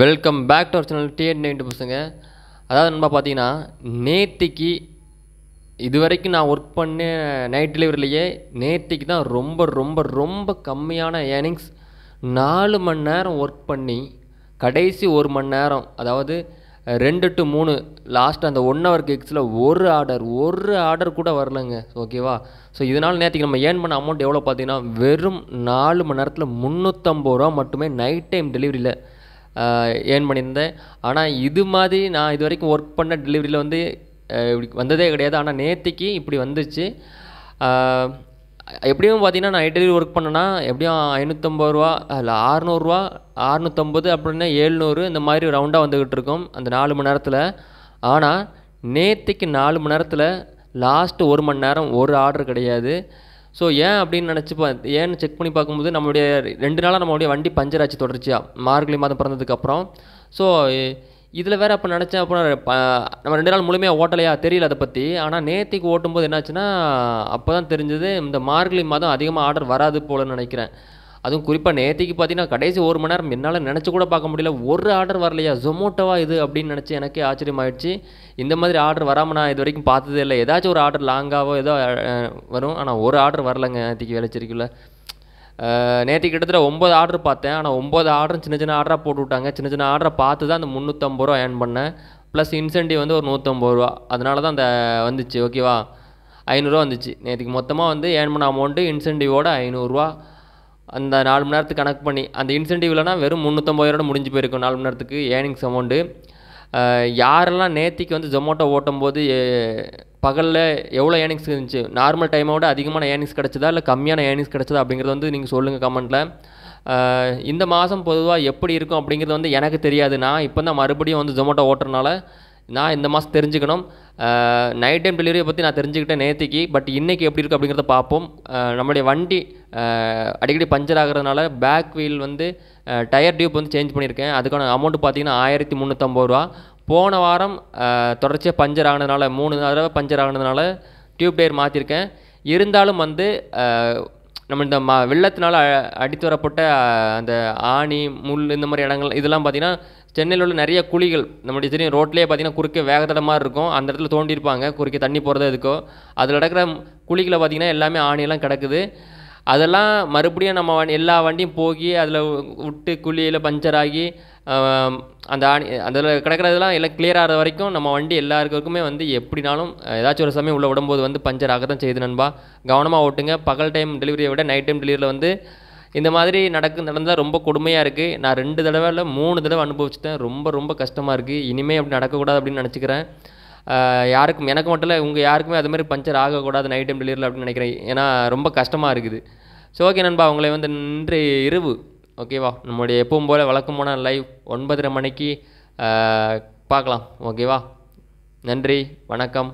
welcome back to our channel TN ninety பசங்க அதாவது நம்ம பார்த்தீங்கன்னா நேத்திக்கு இது வரைக்கும் நான் ஒர்க் பண்ண நைட் டெலிவரிலேயே நேத்திக்கு தான் ரொம்ப ரொம்ப ரொம்ப கம்மியான ஏர்னிங்ஸ் நாலு மணி நேரம் ஒர்க் பண்ணி கடைசி ஒரு மணி நேரம் அதாவது ரெண்டு டு மூணு லாஸ்ட் அந்த ஒன் ஹவர் கேக்ஸில் ஒரு ஆர்டர் ஒரு ஆர்டர் கூட வரலங்க ஓகேவா ஸோ இதனால் நேற்றுக்கு நம்ம ஏர்ன் பண்ண அமௌண்ட் எவ்வளோ பார்த்தீங்கன்னா வெறும் நாலு மணி நேரத்தில் முந்நூற்றம்பது ரூபா மட்டுமே நைட் டைம் டெலிவரியில் ஏர்ன் பண்ணியிருந்தேன் ஆனால் இது மாதிரி நான் இது வரைக்கும் ஒர்க் பண்ண டெலிவரியில் வந்து இப்படி வந்ததே கிடையாது ஆனால் நேற்றுக்கு இப்படி வந்துச்சு எப்படியும் பார்த்தீங்கன்னா நான் டெலிவரி ஒர்க் பண்ணேன்னா எப்படியும் ஐநூற்றம்பது ரூபா இல்லை ஆறுநூறுவா ஆறுநூற்றம்பது அப்படின்னா ஏழ்நூறு இந்த மாதிரி ரவுண்டாக வந்துக்கிட்டு இருக்கும் அந்த நாலு மணி நேரத்தில் ஆனால் நேற்றுக்கு நாலு மணி நேரத்தில் லாஸ்ட்டு ஒரு மணி நேரம் ஒரு ஆர்டர் கிடையாது ஸோ ஏன் அப்படின்னு நினச்சி ஏன்னு செக் பண்ணி பார்க்கும்போது நம்மளுடைய ரெண்டு நாளாக நம்மளுடைய வண்டி பஞ்சர் ஆச்சு தொடர்ச்சியாக மார்கழி மாதம் பிறந்ததுக்கப்புறம் ஸோ இதில் வேறு அப்போ நினச்சேன் அப்போ நம்ம ரெண்டு நாள் முழுமையாக ஓட்டலையா தெரியல அதை பற்றி ஆனால் நேத்திக்கு ஓட்டும்போது என்னாச்சுன்னா அப்போ தான் தெரிஞ்சது இந்த மார்கழி மாதம் அதிகமாக ஆர்டர் வராது போலன்னு நினைக்கிறேன் அதுவும் குறிப்பாக நேற்றுக்கு பார்த்தீங்கன்னா கடைசி ஒரு மணி நேரம் என்னால் நினச்சி கூட பார்க்க முடியல ஒரு ஆர்டர் வரலையா ஜொமோட்டோவா இது அப்படின்னு நினச்சி எனக்கே ஆச்சரியமாயிடுச்சு இந்த மாதிரி ஆர்டர் வராமல் நான் இது வரைக்கும் பார்த்ததே இல்லை ஏதாச்சும் ஒரு ஆர்டர் லாங்காவோ ஏதோ வரும் ஆனால் ஒரு ஆர்டர் வரலைங்க நேற்றுக்கு வேலைச்சிருக்குள்ள நேற்று கிட்டத்தட்ட ஒம்பது ஆர்டர் பார்த்தேன் ஆனால் ஒம்பது ஆர்டரும் சின்ன சின்ன ஆர்டராக போட்டு விட்டாங்க சின்ன சின்ன ஆர்டரை பார்த்து தான் அந்த முந்நூற்றம்பது ரூபா ஏர்ன் பண்ணேன் ப்ளஸ் இன்சென்டிவ் வந்து ஒரு நூற்றம்பது ரூபா அதனால தான் அந்த வந்துச்சு ஓகேவா ஐநூறுரூவா வந்துச்சு நேற்றுக்கு மொத்தமாக வந்து ஏர்ன் பண்ண அமௌண்ட்டு இன்சென்டிவோட ஐநூறுரூவா அந்த நாலு மணி நேரத்துக்கு கணக்கு பண்ணி அந்த இல்லைனா வெறும் முந்நூற்றம்பது முடிஞ்சு போயிருக்கும் நாலு மணி நேரத்துக்கு ஏர்னிங்ஸ் அமௌண்ட்டு யாரெல்லாம் நேத்திக்கு வந்து ஜொமோட்டோ ஓட்டும் போது பகலில் எவ்வளோ ஏர்னிங்ஸ் இருந்துச்சு நார்மல் டைமோட அதிகமான ஏர்னிங்ஸ் கிடச்சதா இல்லை கம்மியான ஏர்னிங்ஸ் கிடச்சதா அப்படிங்கிறது வந்து நீங்கள் சொல்லுங்கள் கமெண்ட்டில் இந்த மாதம் பொதுவாக எப்படி இருக்கும் அப்படிங்கிறது வந்து எனக்கு தெரியாது நான் இப்போ தான் மறுபடியும் வந்து ஜொமோட்டோ ஓட்டுறனால நான் இந்த மாதம் தெரிஞ்சுக்கணும் நைட் டைம் டெலிவரியை பற்றி நான் தெரிஞ்சுக்கிட்டேன் நேற்றுக்கு பட் இன்றைக்கி எப்படி இருக்குது அப்படிங்கிறத பார்ப்போம் நம்மளுடைய வண்டி அடிக்கடி பஞ்சர் ஆகிறதுனால பேக் வீல் வந்து டயர் டியூப் வந்து சேஞ்ச் பண்ணியிருக்கேன் அதுக்கான அமௌண்ட் பார்த்திங்கன்னா ஆயிரத்தி முந்நூற்றம்பது ரூபா போன வாரம் தொடர்ச்சியாக பஞ்சர் ஆகினதுனால மூணு தடவை பஞ்சர் ஆகினதுனால டியூப் டயர் மாற்றிருக்கேன் இருந்தாலும் வந்து நம்ம இந்த ம வெள்ளத்தினால் அடித்து வரப்பட்ட அந்த ஆணி முள் இந்த மாதிரி இடங்கள் இதெல்லாம் பார்த்திங்கன்னா சென்னையில் உள்ள நிறைய குழிகள் நம்மளுடைய தெரியும் ரோட்லேயே பார்த்திங்கன்னா குறுக்க வேகத்தட மாதிரி இருக்கும் அந்த இடத்துல தோண்டியிருப்பாங்க குறுக்க தண்ணி போகிறத எதுக்கோ அதில் நடக்கிற குழிகளை பார்த்திங்கன்னா எல்லாமே ஆணியெல்லாம் கிடக்குது அதெல்லாம் மறுபடியும் நம்ம எல்லா வண்டியும் போகி அதில் விட்டு குழியில் பஞ்சர் ஆகி அந்த ஆணி அதில் கிடக்கிறதெல்லாம் எல்லாம் கிளியர் ஆகிற வரைக்கும் நம்ம வண்டி எல்லாருக்குமே வந்து எப்படினாலும் ஏதாச்சும் ஒரு சமயம் உள்ளே விடும்போது வந்து பஞ்சர் ஆக தான் செய்யுது நண்பா கவனமாக ஓட்டுங்க பகல் டைம் டெலிவரியை விட நைட் டைம் டெலிவரியில் வந்து இந்த மாதிரி நடக்கு நடந்தால் ரொம்ப கொடுமையாக இருக்குது நான் ரெண்டு தடவை இல்லை மூணு தடவை அனுபவிச்சுட்டேன் ரொம்ப ரொம்ப கஷ்டமாக இருக்குது இனிமேல் அப்படி நடக்கக்கூடாது அப்படின்னு நினச்சிக்கிறேன் யாருக்கும் எனக்கு மட்டும் இல்லை உங்கள் யாருக்குமே அதுமாதிரி பஞ்சர் ஆகக்கூடாது நைட் டைம் டெலிவரியில் அப்படின்னு நினைக்கிறேன் ஏன்னா ரொம்ப கஷ்டமாக இருக்குது ஸோ ஓகே நண்பா உங்களை வந்து இன்று இரவு ஓகேவா நம்முடைய எப்பவும் போல் வழக்கமான லைவ் ஒன்பதரை மணிக்கு பார்க்கலாம் ஓகேவா நன்றி வணக்கம்